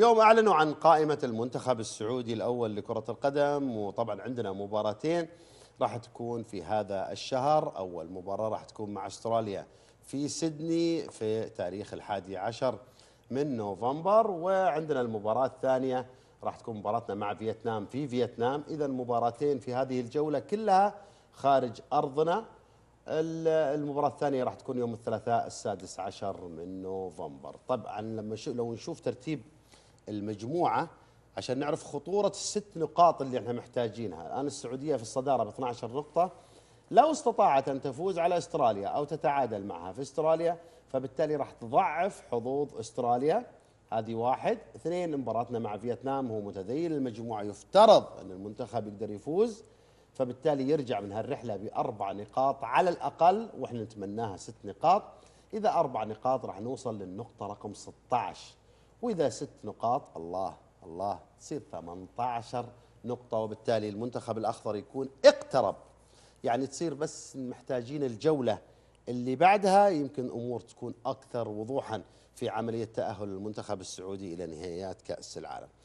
اليوم اعلنوا عن قائمه المنتخب السعودي الاول لكره القدم وطبعا عندنا مباراتين راح تكون في هذا الشهر اول مباراه راح تكون مع استراليا في سيدني في تاريخ الحادي عشر من نوفمبر وعندنا المباراه الثانيه راح تكون مباراتنا مع فيتنام في فيتنام اذا مباراتين في هذه الجوله كلها خارج ارضنا المباراة الثانية راح تكون يوم الثلاثاء السادس عشر من نوفمبر طبعا لما لو نشوف ترتيب المجموعه عشان نعرف خطوره الست نقاط اللي احنا محتاجينها، الان السعوديه في الصداره ب 12 نقطه لو استطاعت ان تفوز على استراليا او تتعادل معها في استراليا فبالتالي راح تضعف حظوظ استراليا هذه واحد، اثنين مباراتنا مع فيتنام هو متذيل المجموعه يفترض ان المنتخب يقدر يفوز فبالتالي يرجع من هالرحله باربع نقاط على الاقل واحنا نتمناها ست نقاط، اذا اربع نقاط راح نوصل للنقطه رقم 16 واذا ست نقاط الله الله تصير 18 نقطة وبالتالي المنتخب الأخضر يكون اقترب يعني تصير بس محتاجين الجولة اللي بعدها يمكن أمور تكون أكثر وضوحا في عملية تأهل المنتخب السعودي إلى نهائيات كأس العالم